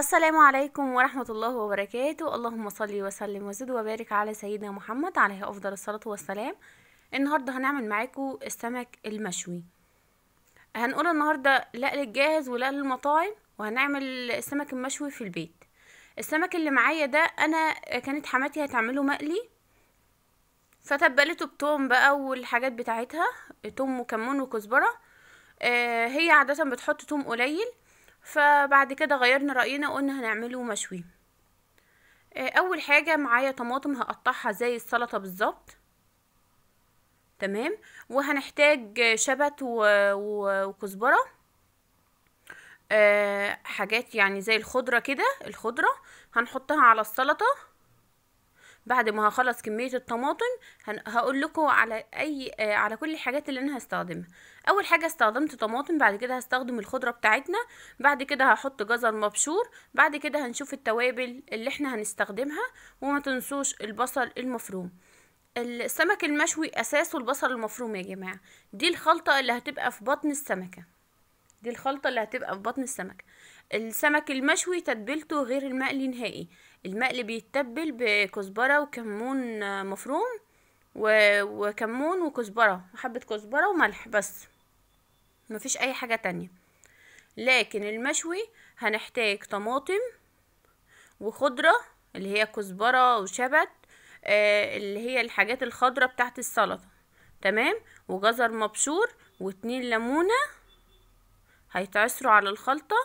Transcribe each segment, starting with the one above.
السلام عليكم ورحمة الله وبركاته اللهم صلي وسلم وزد وبارك على سيدنا محمد عليه أفضل الصلاة والسلام النهاردة هنعمل معاكم السمك المشوي هنقول النهاردة لا للجاهز ولا للمطاعم وهنعمل السمك المشوي في البيت السمك اللي معايا ده أنا كانت حماتي هتعمله مقلي فتبلته بتوم بقى والحاجات بتاعتها توم وكمون وكزبرة آه، هي عادة بتحط توم قليل فبعد كده غيرنا رأينا وقلنا هنعمله مشوي آه، اول حاجة معايا طماطم هقطعها زي السلطة بالظبط تمام وهنحتاج شبت وكزبرة آه، حاجات يعني زي الخضرة كده الخضرة هنحطها على السلطة بعد ما هخلص كميه الطماطم هقول لكم على اي آه، على كل الحاجات اللي انا هستخدمها اول حاجه استخدمت طماطم بعد كده هستخدم الخضره بتاعتنا بعد كده هحط جزر مبشور بعد كده هنشوف التوابل اللي احنا هنستخدمها وما تنسوش البصل المفروم السمك المشوي اساسه البصل المفروم يا جماعه دي الخلطه اللي هتبقى في بطن السمكه دي الخلطه اللي هتبقى في بطن السمكه السمك المشوي تتبيلته غير المقلي نهائي المقلي بيتبل بكزبرة وكمون آه، مفروم وكمون وكزبرة حبة كزبرة وملح بس مفيش اي حاجة تانية لكن المشوي هنحتاج طماطم وخضرة اللي هي كزبرة وشبت آه اللي هي الحاجات الخضرة بتاعت السلطة تمام وجزر مبشور واتنين ليمونة هيتعصروا على الخلطة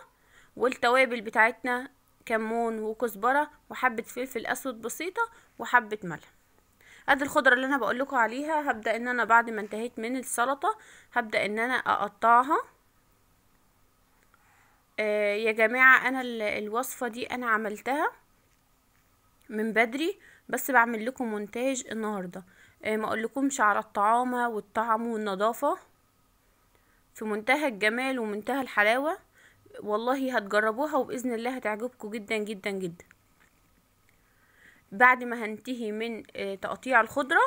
والتوابل بتاعتنا كمون وكزبره وحبه فلفل اسود بسيطه وحبه ملح ادي الخضره اللي انا بقول لكم عليها هبدا ان انا بعد ما انتهيت من السلطه هبدا ان انا اقطعها آه يا جماعه انا الوصفه دي انا عملتها من بدري بس بعمل لكم مونتاج النهارده آه ما لكمش على الطعامه والطعم والنظافه في منتهى الجمال ومنتهى الحلاوه والله هتجربوها وبإذن الله هتعجبكم جدا جدا جدا بعد ما هنتهي من آه، تقطيع الخضرة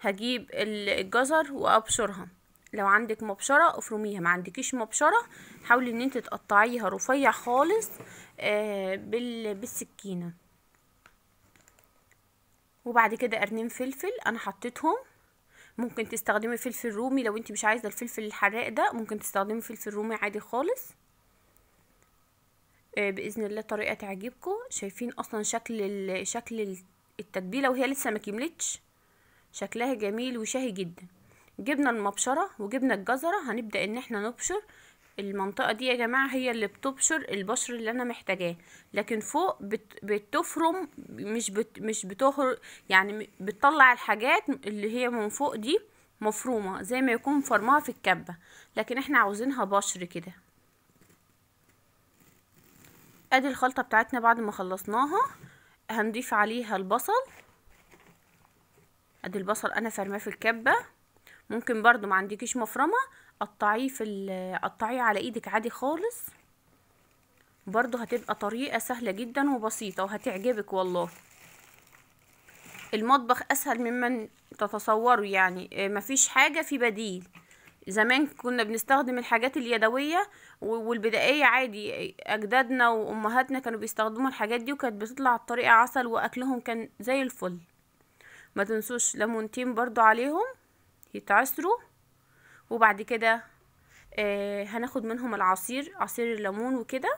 هجيب الجزر وأبشرها لو عندك مبشرة افرميها ما عندكيش مبشرة حاولي ان انت تقطعيها رفيع خالص آه، بالسكينة وبعد كده قرنين فلفل انا حطيتهم ممكن تستخدمي فلفل رومي لو انت مش عايزه الفلفل الحراق ده ممكن تستخدمي فلفل رومي عادي خالص آه، باذن الله طريقه تعجبكم شايفين اصلا شكل شكل التتبيله وهي لسه ما كملتش شكلها جميل وشهي جدا جبنا المبشره وجبنا الجزره هنبدا ان احنا نبشر المنطقة دي يا جماعة هي اللي بتبشر البشر اللي انا محتاجاه لكن فوق بت بتفرم مش بت مش بتهر يعني بتطلع الحاجات اللي هي من فوق دي مفرومة زي ما يكون فرمها في الكبة لكن احنا عاوزينها بشر كده ادي الخلطة بتاعتنا بعد ما خلصناها هنضيف عليها البصل ادي البصل انا فرماه في الكبة ممكن برضو ما عندكيش مفرمة قطعيه في قطعيه على ايدك عادي خالص برضو هتبقى طريقة سهلة جدا وبسيطة وهتعجبك والله المطبخ اسهل ممن تتصوروا يعني آه، مفيش حاجة في بديل زمان كنا بنستخدم الحاجات اليدوية والبدائية عادي أجدادنا وأمهاتنا كانوا بيستخدموا الحاجات دي وكانت بتطلع الطريقه عسل وأكلهم كان زي الفل ما تنسوش ليمونتين برضو عليهم يتعسروا وبعد كده آه، هناخد منهم العصير عصير الليمون وكده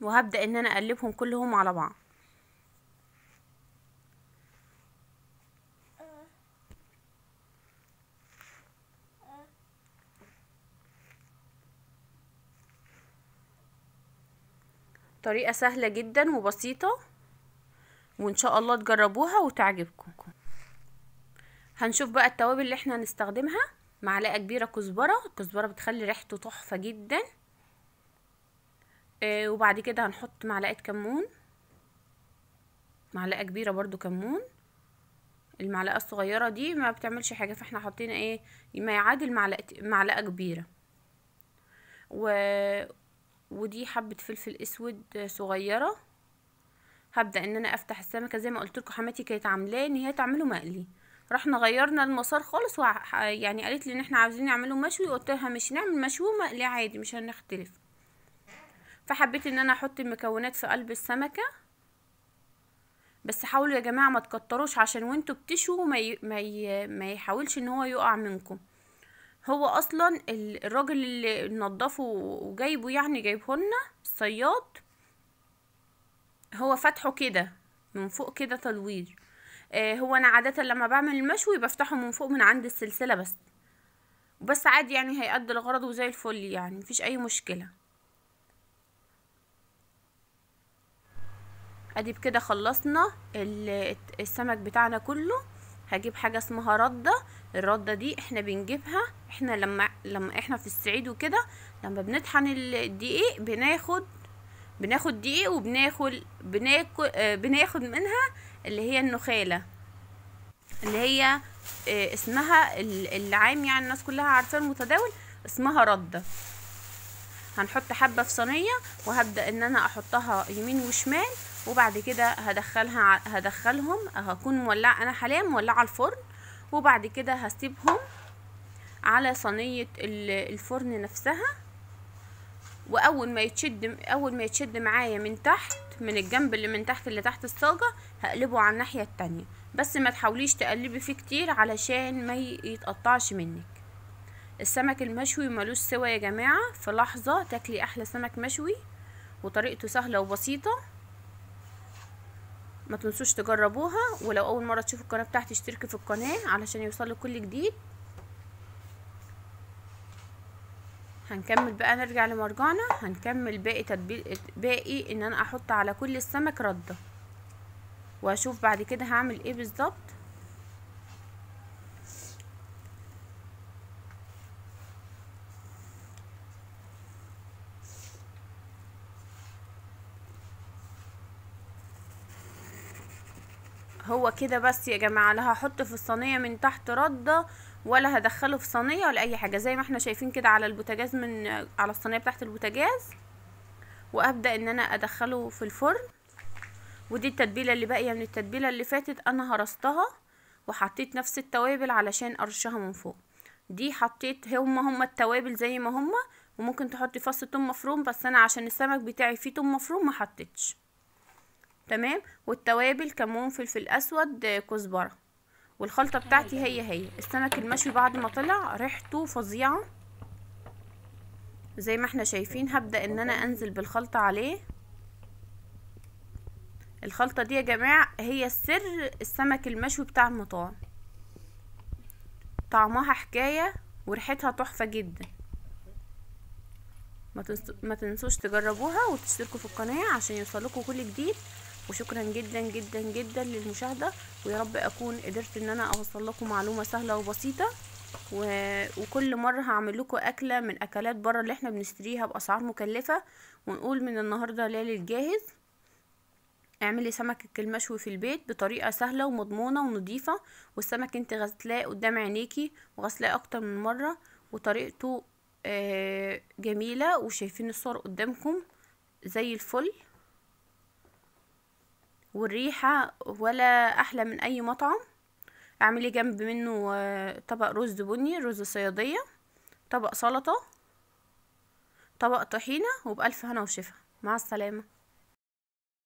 وهبدأ ان انا اقلبهم كلهم على بعض طريقة سهلة جدا وبسيطة وان شاء الله تجربوها وتعجبكم هنشوف بقى التوابل اللي احنا هنستخدمها معلقه كبيره كزبره الكزبره بتخلي ريحته تحفه جدا آه وبعد كده هنحط معلقه كمون معلقه كبيره برضو كمون المعلقه الصغيره دي ما بتعملش حاجه فاحنا حاطين ايه ما يعادل معلقه معلقه كبيره و... ودي حبه فلفل اسود صغيره هبدا ان انا افتح السمكه زي ما قلت لكم حماتي كانت عاملاه ان هي تعمله مقلي رحنا غيرنا المسار خالص وع... يعني قالت لي ان احنا عاوزين نعمله مشوي قلت لها مش نعمل مشوي ومقلي عادي مش هنختلف فحبيت ان انا احط المكونات في قلب السمكه بس حاولوا يا جماعه ما تكتروش عشان وانتوا بتشوا ما ي... ما, ي... ما يحاولش ان هو يقع منكم هو اصلا الراجل اللي نضفه وجايبه يعني جايبه لنا الصياد هو فتحه كده من فوق كده تلوير آه، هو انا عاده لما بعمل المشوي بفتحه من فوق من عند السلسله بس بس عادي يعني هيأدي الغرض وزي الفل يعني مفيش اي مشكله ادي بكده خلصنا السمك بتاعنا كله هجيب حاجه اسمها رده الرده دي احنا بنجيبها احنا لما لما احنا في الصعيد وكده لما بنطحن الدقيق بناخد بناخد دقيق وبناكل بناكل آه، بناخد منها اللي هي النخاله اللي هي آه، اسمها العام يعني الناس كلها عارفاه المتداول اسمها رده هنحط حبه في صينيه وهبدا ان انا احطها يمين وشمال وبعد كده هدخلها هدخلهم هكون مولعه انا حاليا مولعه الفرن وبعد كده هسيبهم على صينيه الفرن نفسها واول ما يتشد اول ما يتشد معايا من تحت من الجنب اللي من تحت اللي تحت الصاجة هقلبه على الناحية التانية بس ما تحاوليش تقلبي فيه كتير علشان ما يتقطعش منك السمك المشوي ملوش سوى يا جماعة في لحظة تاكلي احلى سمك مشوي وطريقته سهلة وبسيطة ما تنسوش تجربوها ولو اول مرة تشوفوا القناة بتاعتي اشتركي في القناة علشان يوصلك كل جديد هنكمل بقى نرجع لمرجعنا هنكمل باقي تطبيق باقي ان انا احط على كل السمك رده واشوف بعد كده هعمل ايه بالظبط هو كده بس يا جماعه انا هحط في الصينيه من تحت رده ولا هدخله في صينيه ولا اي حاجه زي ما احنا شايفين كده على البوتاجاز من على الصينيه بتاعه البوتاجاز وابدا ان انا ادخله في الفرن ودي التتبيله اللي باقيه من التتبيله اللي فاتت انا هرستها وحطيت نفس التوابل علشان ارشها من فوق دي حطيت هما هما التوابل زي ما هما وممكن تحطي فص توم مفروم بس انا عشان السمك بتاعي فيه توم مفروم ما حطيتش تمام والتوابل كمون فلفل اسود كزبره والخلطة بتاعتي هي هي السمك المشوي بعد ما طلع ريحته فظيعة زي ما احنا شايفين هبدأ ان انا انزل بالخلطة عليه الخلطة دي يا جماعة هي السر السمك المشوي بتاع المطاعم طعمها حكاية وريحتها تحفة جدا ما تنسوش تجربوها وتشتركوا في القناة عشان يوصلكوا كل جديد وشكرا جدا جدا جدا للمشاهدة ويا رب أكون قدرت إن أنا أوصل لكم معلومة سهلة وبسيطة و... وكل مرة هعمل لكم أكلة من أكلات بره اللي احنا بنشتريها بأسعار مكلفة ونقول من النهاردة ليلة الجاهز اعملي سمكك المشوي في البيت بطريقة سهلة ومضمونة ونضيفة والسمك انت غسلاه قدام عينيكي وغسلاه اكتر من مرة وطريقته آه، جميلة وشايفين الصور قدامكم زي الفل والريحة ولا أحلى من أي مطعم اعملي جنب منه آه، طبق رز بني رز صيادية طبق سلطة طبق طحينة وبألف هنا وشفا مع السلامة